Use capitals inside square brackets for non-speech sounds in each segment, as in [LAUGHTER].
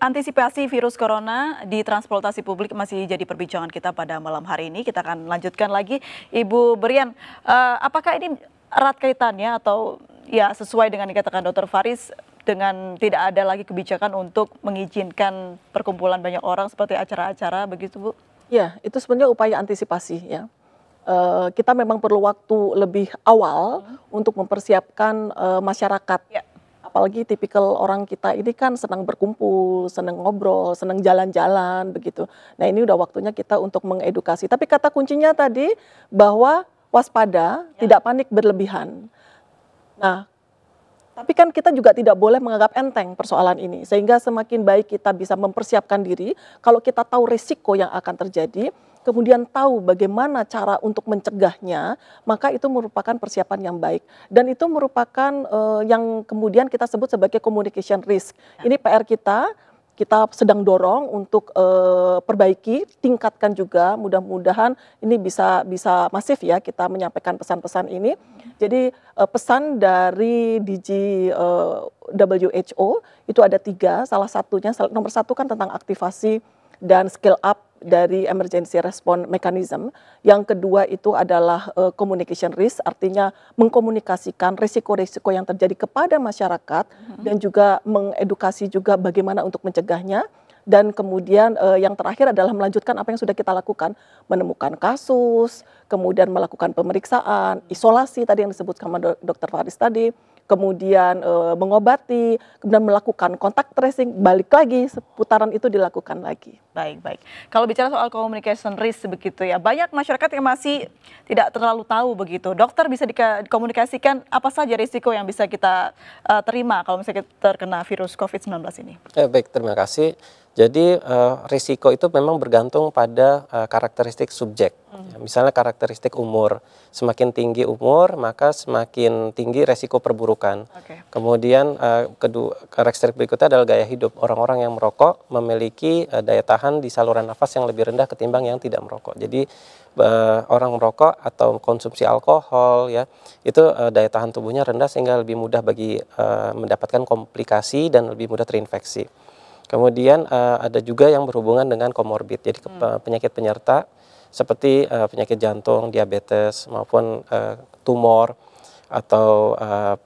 antisipasi virus corona di transportasi publik masih jadi perbincangan kita pada malam hari ini. Kita akan lanjutkan lagi, Ibu Berian. Eh, apakah ini erat kaitannya atau ya sesuai dengan dikatakan Dokter Faris dengan tidak ada lagi kebijakan untuk mengizinkan perkumpulan banyak orang seperti acara-acara begitu, Bu? Ya, itu sebenarnya upaya antisipasi ya. Uh, kita memang perlu waktu lebih awal hmm. untuk mempersiapkan uh, masyarakat. Yeah apalagi tipikal orang kita ini kan senang berkumpul, senang ngobrol, senang jalan-jalan begitu. Nah ini udah waktunya kita untuk mengedukasi. Tapi kata kuncinya tadi bahwa waspada, ya. tidak panik berlebihan. Nah, tapi kan kita juga tidak boleh menganggap enteng persoalan ini. Sehingga semakin baik kita bisa mempersiapkan diri, kalau kita tahu risiko yang akan terjadi, kemudian tahu bagaimana cara untuk mencegahnya, maka itu merupakan persiapan yang baik. Dan itu merupakan uh, yang kemudian kita sebut sebagai communication risk. Ya. Ini PR kita, kita sedang dorong untuk uh, perbaiki, tingkatkan juga. Mudah-mudahan ini bisa bisa masif ya kita menyampaikan pesan-pesan ini. Jadi uh, pesan dari DG uh, WHO itu ada tiga. Salah satunya nomor satu kan tentang aktivasi dan scale up dari emergency response mechanism. Yang kedua itu adalah uh, communication risk, artinya mengkomunikasikan risiko-risiko yang terjadi kepada masyarakat mm -hmm. dan juga mengedukasi juga bagaimana untuk mencegahnya. Dan kemudian uh, yang terakhir adalah melanjutkan apa yang sudah kita lakukan, menemukan kasus, kemudian melakukan pemeriksaan, isolasi tadi yang disebutkan sama Dr. dokter Faris tadi, kemudian e, mengobati, kemudian melakukan kontak tracing, balik lagi seputaran itu dilakukan lagi. Baik, baik. Kalau bicara soal communication risk begitu ya, banyak masyarakat yang masih tidak terlalu tahu begitu. Dokter bisa dikomunikasikan apa saja risiko yang bisa kita e, terima kalau misalnya kita terkena virus COVID-19 ini? Eh, baik, terima kasih. Jadi uh, risiko itu memang bergantung pada uh, karakteristik subjek. Hmm. Ya, misalnya karakteristik umur, semakin tinggi umur maka semakin tinggi resiko perburukan. Okay. Kemudian uh, kedua karakteristik berikutnya adalah gaya hidup. Orang-orang yang merokok memiliki uh, daya tahan di saluran nafas yang lebih rendah ketimbang yang tidak merokok. Jadi uh, orang merokok atau konsumsi alkohol ya itu uh, daya tahan tubuhnya rendah sehingga lebih mudah bagi uh, mendapatkan komplikasi dan lebih mudah terinfeksi. Kemudian uh, ada juga yang berhubungan dengan komorbid, jadi hmm. penyakit penyerta seperti uh, penyakit jantung, diabetes maupun uh, tumor atau uh,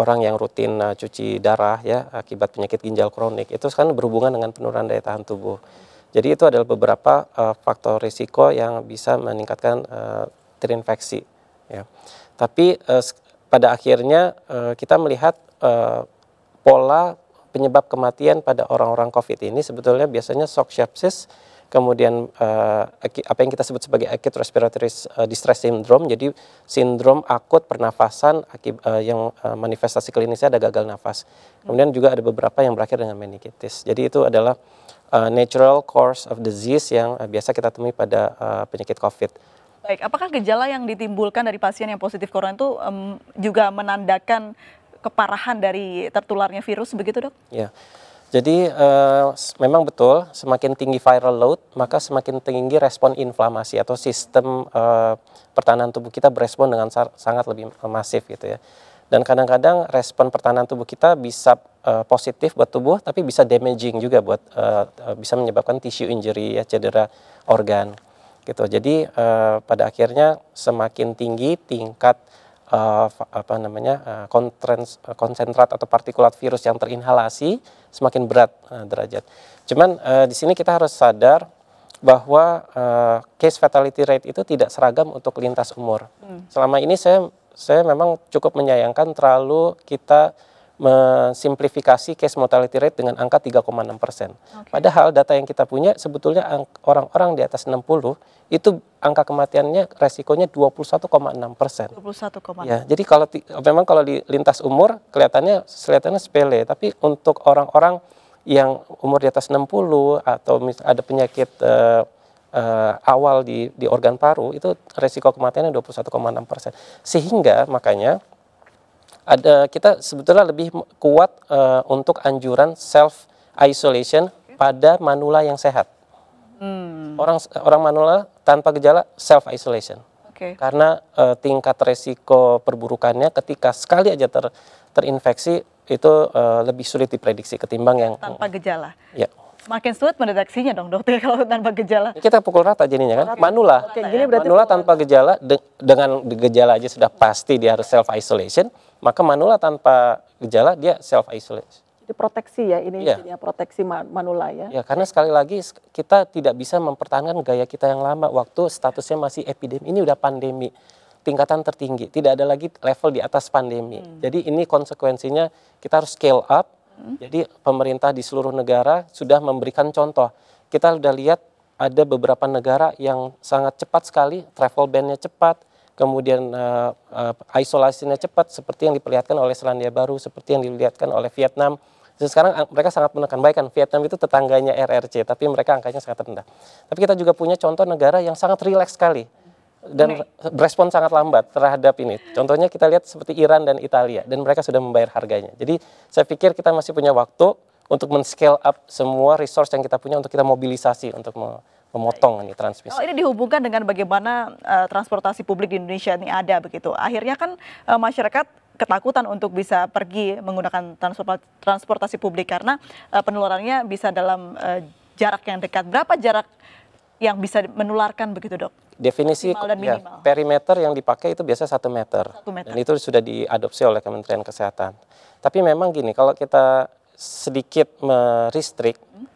orang yang rutin uh, cuci darah ya akibat penyakit ginjal kronik itu kan berhubungan dengan penurunan daya tahan tubuh. Jadi itu adalah beberapa uh, faktor risiko yang bisa meningkatkan uh, terinfeksi. Ya. Tapi uh, pada akhirnya uh, kita melihat uh, pola penyebab kematian pada orang-orang COVID ini sebetulnya biasanya shock sepsis, kemudian uh, apa yang kita sebut sebagai acute respiratory eh, distress syndrome, jadi sindrom akut pernafasan uh, yang uh, manifestasi klinisnya ada gagal nafas. Kemudian juga ada beberapa yang berakhir dengan meningitis. Jadi itu adalah uh, natural course of disease yang uh, biasa kita temui pada uh, penyakit COVID. Baik, apakah gejala yang ditimbulkan dari pasien yang positif corona itu um, juga menandakan keparahan dari tertularnya virus begitu dok? Ya. Jadi uh, memang betul semakin tinggi viral load maka semakin tinggi respon inflamasi atau sistem uh, pertahanan tubuh kita berespon dengan sangat lebih masif gitu ya. Dan kadang-kadang respon pertahanan tubuh kita bisa uh, positif buat tubuh tapi bisa damaging juga buat uh, bisa menyebabkan tissue injury ya cedera organ gitu. Jadi uh, pada akhirnya semakin tinggi tingkat uh, apa namanya uh, kontrens, uh, konsentrat atau partikulat virus yang terinhalasi semakin berat uh, derajat. Cuman uh, di sini kita harus sadar bahwa uh, case fatality rate itu tidak seragam untuk lintas umur. Hmm. Selama ini saya saya memang cukup menyayangkan terlalu kita mensimplifikasi case mortality rate dengan angka 3,6 persen. Okay. Padahal data yang kita punya sebetulnya orang-orang di atas 60 itu angka kematiannya resikonya 21,6 persen. 21,6. Ya, jadi kalau memang kalau di lintas umur kelihatannya kelihatannya sepele, tapi untuk orang-orang yang umur di atas 60 atau ada penyakit uh, uh, awal di di organ paru itu resiko kematiannya 21,6 persen. Sehingga makanya ada kita sebetulnya lebih kuat uh, untuk anjuran self isolation pada manula yang sehat. Hmm. Orang orang manula tanpa gejala self isolation. Okay. Karena uh, tingkat resiko perburukannya ketika sekali aja ter terinfeksi itu uh, lebih sulit diprediksi ketimbang yang tanpa gejala. Ya. Makin sulit mendeteksinya dong dokter [LAUGHS] kalau tanpa gejala. Kita pukul rata jadinya kan. Rata. Manula. Oke, gini berarti manula tanpa gejala de dengan gejala aja sudah pasti dia harus self isolation, maka manula tanpa gejala dia self isolation. Jadi proteksi ya ini yeah. jadinya proteksi manula ya. Ya, karena sekali lagi kita tidak bisa mempertahankan gaya kita yang lama waktu statusnya masih epidemi. Ini udah pandemi tingkatan tertinggi, tidak ada lagi level di atas pandemi. Hmm. Jadi ini konsekuensinya kita harus scale up jadi pemerintah di seluruh negara sudah memberikan contoh. Kita sudah lihat ada beberapa negara yang sangat cepat sekali travel ban-nya cepat, kemudian uh, uh, isolasinya cepat seperti yang diperlihatkan oleh Selandia Baru, seperti yang dilihatkan oleh Vietnam. Dan sekarang eh, mereka sangat menekan baik kan Vietnam itu tetangganya RRC, tapi mereka angkanya sangat rendah. Tapi kita juga punya contoh negara yang sangat rileks sekali dan Nek. respon sangat lambat terhadap ini. Contohnya kita lihat seperti Iran dan Italia dan mereka sudah membayar harganya. Jadi saya pikir kita masih punya waktu untuk men-scale up semua resource yang kita punya untuk kita mobilisasi untuk memotong ini transmisi. Kalau oh, ini dihubungkan dengan bagaimana uh, transportasi publik di Indonesia ini ada begitu. Akhirnya kan uh, masyarakat ketakutan untuk bisa pergi menggunakan transportasi publik karena uh, penularannya bisa dalam uh, jarak yang dekat. Berapa jarak yang bisa menularkan begitu, Dok? definisi ya, perimeter yang dipakai itu biasa satu meter. meter dan itu sudah diadopsi oleh Kementerian Kesehatan. Tapi memang gini, kalau kita sedikit meristrik, hmm?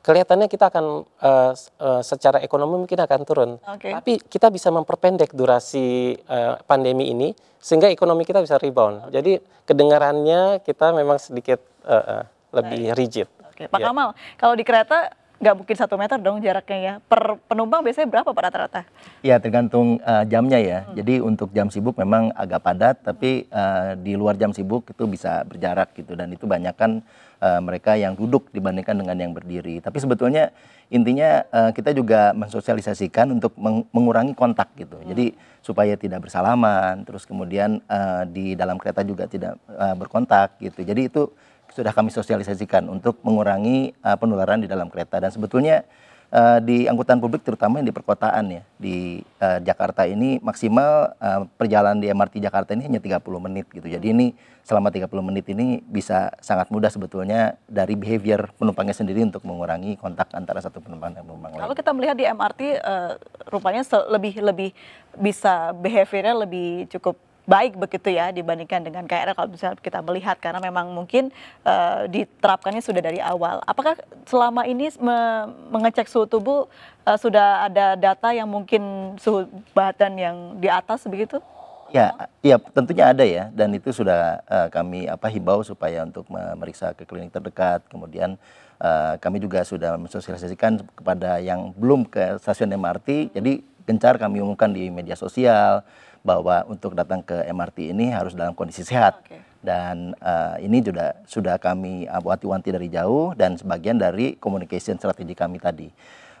kelihatannya kita akan uh, uh, secara ekonomi mungkin akan turun. Okay. Tapi kita bisa memperpendek durasi uh, pandemi ini sehingga ekonomi kita bisa rebound. Okay. Jadi kedengarannya kita memang sedikit uh, uh, lebih Baik. rigid. Oke, Pak ya. Kamal, kalau di kereta nggak mungkin satu meter dong jaraknya ya. Per penumpang biasanya berapa pak rata-rata? Ya tergantung uh, jamnya ya. Hmm. Jadi untuk jam sibuk memang agak padat, tapi uh, di luar jam sibuk itu bisa berjarak gitu dan itu banyak kan uh, eh, mereka yang duduk dibandingkan dengan yang berdiri. Tapi sebetulnya intinya uh, kita juga mensosialisasikan untuk meng mengurangi kontak gitu. Hmm. Jadi supaya tidak bersalaman, terus kemudian uh, di dalam kereta juga tidak uh, berkontak gitu. Jadi itu sudah kami sosialisasikan untuk mengurangi uh, penularan di dalam kereta dan sebetulnya uh, di angkutan publik terutama yang di perkotaan ya di uh, Jakarta ini maksimal uh, perjalanan di MRT Jakarta ini hanya 30 menit gitu. Jadi ini selama 30 menit ini bisa sangat mudah sebetulnya dari behavior penumpangnya sendiri untuk mengurangi kontak antara satu penumpang dan penumpang lain. Kalau kita melihat di MRT uh, rupanya lebih lebih bisa behaviornya lebih cukup baik begitu ya dibandingkan dengan KRL kalau misalnya kita melihat karena memang mungkin uh, diterapkannya sudah dari awal. Apakah selama ini me mengecek suhu tubuh uh, sudah ada data yang mungkin suhu badan yang di atas begitu? Ya, ya tentunya ada ya dan itu sudah uh, kami apa himbau supaya untuk memeriksa ke klinik terdekat. Kemudian uh, kami juga sudah mensosialisasikan kepada yang belum ke stasiun MRT. Jadi gencar kami umumkan di media sosial bahwa untuk datang ke MRT ini harus dalam kondisi sehat. Okay. Dan uh, ini juga sudah kami eh, wanti-wanti dari jauh dan sebagian dari communication strategi kami tadi.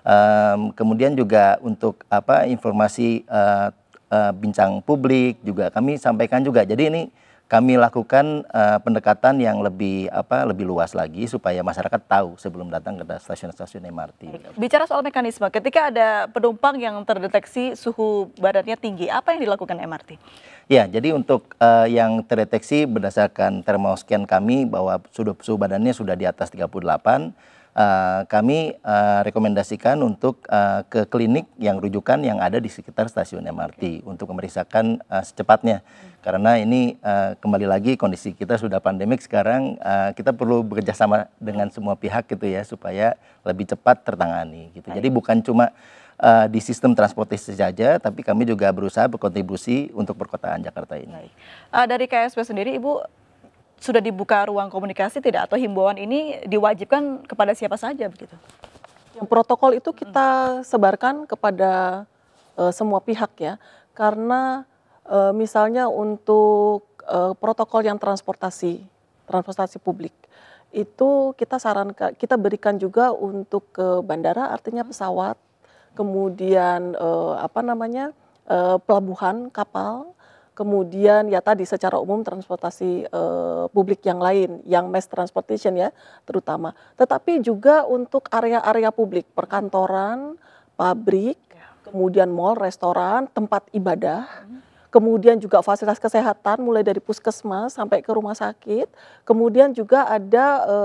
Um, kemudian juga untuk apa informasi uh, uh, bincang publik juga kami sampaikan juga. Jadi ini kami lakukan uh, pendekatan yang lebih apa lebih luas lagi supaya masyarakat tahu sebelum datang ke stasiun-stasiun MRT. Bicara soal mekanisme, ketika ada penumpang yang terdeteksi suhu badannya tinggi, apa yang dilakukan MRT? Ya, jadi untuk uh, yang terdeteksi berdasarkan termoscan kami bahwa suhu, suhu badannya sudah di atas 38 Eh, kami uh, rekomendasikan untuk uh, ke klinik yang rujukan yang ada di sekitar stasiun MRT okay. untuk memeriksakan uh, secepatnya. Hmm. Karena ini uh, kembali lagi kondisi kita sudah pandemik sekarang, uh, kita perlu bekerjasama dengan semua pihak gitu ya supaya lebih cepat tertangani gitu. Jadi bukan cuma uh, di sistem transportasi saja, tapi kami juga berusaha berkontribusi untuk perkotaan Jakarta ini. Uh, dari KSP sendiri, Ibu sudah dibuka ruang komunikasi tidak atau himbauan ini diwajibkan kepada siapa saja begitu? Yang protokol itu kita sebarkan kepada uh, semua pihak ya, karena uh, misalnya untuk uh, protokol yang transportasi, transportasi publik itu kita sarankan, kita berikan juga untuk ke bandara, artinya hmm. pesawat, kemudian apa namanya pelabuhan kapal kemudian ya tadi secara umum transportasi uh, publik yang lain, yang mass transportation ya terutama. Tetapi juga untuk area-area publik, perkantoran, pabrik, ya. kemudian mall, restoran, tempat ibadah. kemudian juga fasilitas kesehatan mulai dari puskesmas sampai ke rumah sakit, kemudian juga ada e,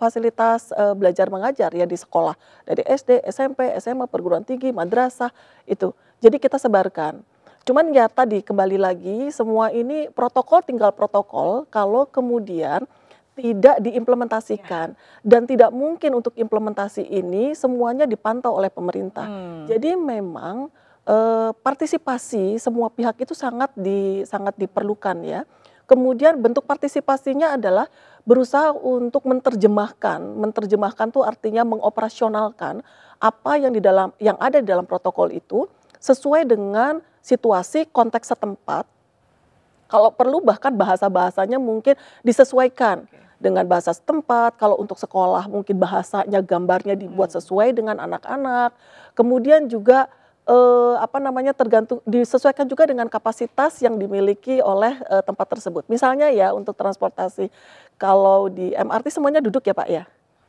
fasilitas e, belajar mengajar ya di sekolah dari SD, SMP, SMA, perguruan tinggi, madrasah itu. Jadi kita sebarkan. Cuman ya tadi kembali lagi semua ini protokol tinggal protokol kalau kemudian tidak diimplementasikan ya. dan tidak mungkin untuk implementasi ini semuanya dipantau oleh pemerintah. Hmm. Jadi memang eh, partisipasi semua pihak itu sangat di sangat diperlukan ya. Kemudian bentuk partisipasinya adalah berusaha untuk menerjemahkan. Menerjemahkan tuh artinya mengoperasionalkan apa yang di dalam yang ada di dalam protokol itu sesuai dengan situasi konteks setempat kalau perlu bahkan bahasa-bahasanya mungkin disesuaikan dengan bahasa setempat. Kalau untuk sekolah mungkin bahasanya, gambarnya dibuat hmm. sesuai dengan anak-anak. Kemudian juga eh, apa namanya tergantung disesuaikan juga dengan kapasitas yang dimiliki oleh eh, tempat tersebut. Misalnya ya untuk transportasi kalau di MRT semuanya duduk ya Pak ya.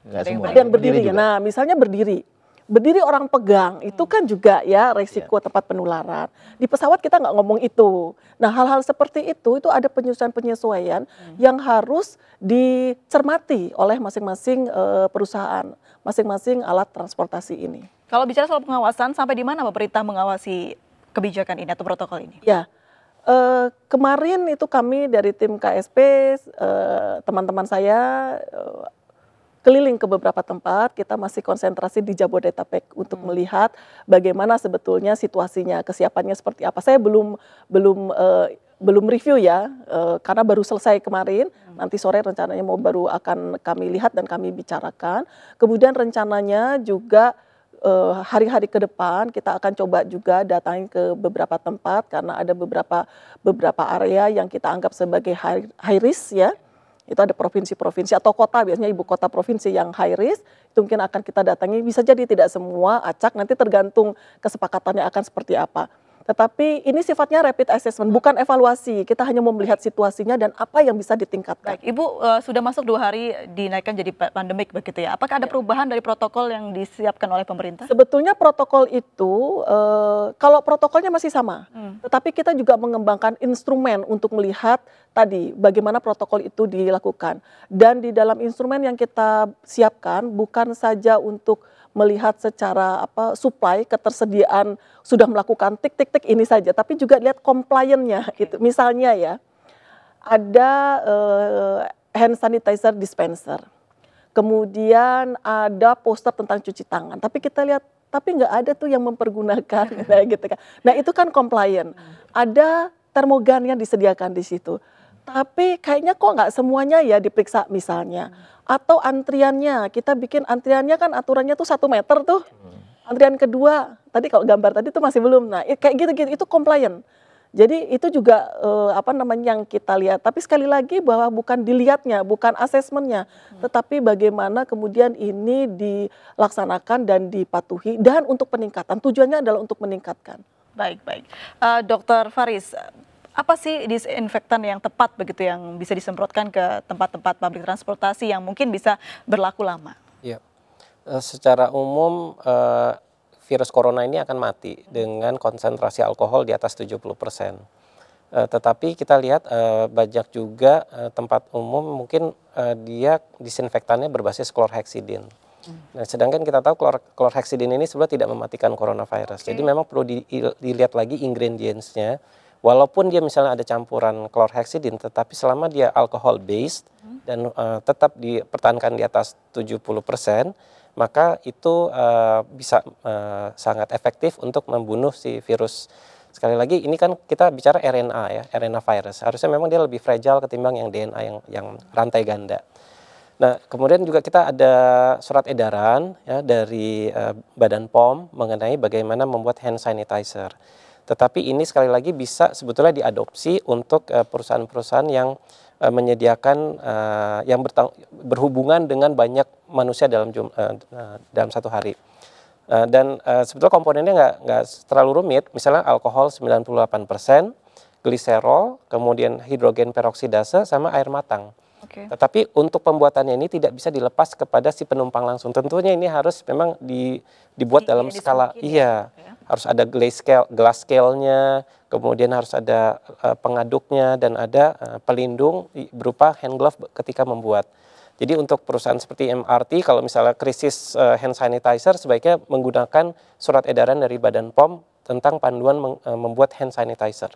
Nggak ada yang berdiri. berdiri ya. nah, misalnya berdiri berdiri orang pegang itu hmm. kan juga ya resiko yeah. tempat penularan. Di pesawat kita nggak ngomong itu. Nah hal-hal seperti itu itu ada penyesuaian-penyesuaian hmm. yang harus dicermati oleh masing-masing eh, perusahaan, masing-masing alat transportasi ini. Kalau bicara soal pengawasan, sampai di mana pemerintah mengawasi kebijakan ini atau protokol ini? Ya. Uh, kemarin itu kami dari tim KSP, eh, teman-teman uh, saya uh, keliling ke beberapa tempat, kita masih konsentrasi di Jabodetabek untuk hmm. melihat bagaimana sebetulnya situasinya, kesiapannya seperti apa. Saya belum belum uh, belum review ya, eh, karena baru selesai kemarin. Hmm. Nanti sore rencananya mau baru akan kami lihat dan kami bicarakan. Kemudian rencananya juga eh, hari-hari ke depan kita akan coba juga datang ke beberapa tempat karena ada beberapa beberapa area yang kita anggap sebagai high, high risk ya itu ada provinsi-provinsi atau kota biasanya ibu kota provinsi yang high risk itu mungkin akan kita datangi bisa jadi tidak semua acak nanti tergantung kesepakatannya akan seperti apa tetapi ini sifatnya rapid assessment, bukan evaluasi. Kita hanya mau melihat situasinya dan apa yang bisa ditingkatkan. Baik, Ibu uh, sudah masuk dua hari dinaikkan jadi pandemik begitu ya. Apakah ada ya. perubahan dari protokol yang disiapkan oleh pemerintah? Sebetulnya protokol itu, uh, kalau protokolnya masih sama. Hmm. Tetapi kita juga mengembangkan instrumen untuk melihat tadi bagaimana protokol itu dilakukan. Dan di dalam instrumen yang kita siapkan bukan saja untuk melihat secara apa supply ketersediaan sudah melakukan tik tik kritik ini saja, tapi juga lihat compliance-nya gitu. Misalnya ya, ada uh, hand sanitizer dispenser. Kemudian ada poster tentang cuci tangan, tapi kita lihat tapi nggak ada tuh yang mempergunakan [LAUGHS] nah, gitu kan. Nah, itu kan compliance. Hmm. Ada termogan yang disediakan di situ. Tapi kayaknya kok nggak semuanya ya diperiksa misalnya. Hmm. Atau antriannya, kita bikin antriannya kan aturannya tuh satu meter tuh. Hmm antrian kedua tadi kalau gambar tadi itu masih belum nah ya kayak gitu gitu itu komplain jadi itu juga eh, apa namanya yang kita lihat. Tapi sekali lagi bahwa bukan dilihatnya, bukan asesmennya, hmm. tetapi bagaimana kemudian ini dilaksanakan dan dipatuhi dan untuk peningkatan. Tujuannya adalah untuk meningkatkan. Baik, baik. Uh, Dokter Faris, apa sih disinfektan yang tepat begitu yang bisa disemprotkan ke tempat-tempat pabrik transportasi yang mungkin bisa berlaku lama? Ya. Eh, secara umum uh, virus corona ini akan mati dengan konsentrasi alkohol di atas 70%. Uh, eh, tetapi kita lihat uh, banyak juga uh, tempat umum mungkin uh, dia disinfektannya berbasis klorheksidin. Hmm. Nah, sedangkan kita tahu klor klorheksidin ini sebenarnya tidak mematikan coronavirus. Okay. Jadi memang perlu di, dilihat lagi ingredientsnya. Walaupun dia misalnya ada campuran klorheksidin, tetapi selama dia alkohol based hmm. dan uh, tetap dipertahankan di atas 70 persen, maka itu uh, bisa uh, sangat efektif untuk membunuh si virus. Sekali lagi ini kan kita bicara RNA ya, RNA virus. Harusnya memang dia lebih fragile ketimbang yang DNA yang yang rantai ganda. Nah, kemudian juga kita ada surat edaran ya dari uh, Badan POM mengenai bagaimana membuat hand sanitizer. Tetapi ini sekali lagi bisa sebetulnya diadopsi untuk perusahaan-perusahaan yang Eh, menyediakan uh, yang berhubungan dengan banyak manusia dalam jum, uh, uh, dalam satu hari. Uh, dan uh, sebetulnya komponennya nggak nggak terlalu rumit. Misalnya alkohol 98 persen, gliserol, kemudian hidrogen peroksidase sama air matang. Okay. Tetapi untuk pembuatannya ini tidak bisa dilepas kepada si penumpang langsung. Tentunya ini harus memang di, dibuat Di, dalam skala ya? iya. Okay harus ada glass scale, glass scale-nya, kemudian harus ada uh, pengaduknya dan ada uh, pelindung berupa hand glove ketika membuat. Jadi untuk perusahaan seperti MRT kalau misalnya krisis uh, hand sanitizer sebaiknya menggunakan surat edaran dari Badan POM tentang panduan meng, membuat hand sanitizer.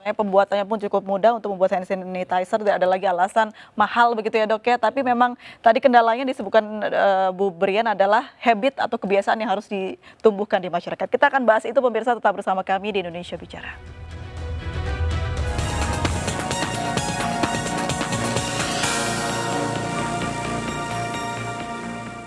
Sebenarnya pembuatannya pun cukup mudah untuk membuat hand sanitizer tidak ada lagi alasan mahal begitu ya dok ya. Tapi memang tadi kendalanya disebutkan uh, eh, Bu Brian adalah habit atau kebiasaan yang harus ditumbuhkan di masyarakat. Kita akan bahas itu pemirsa tetap bersama kami di Indonesia Bicara.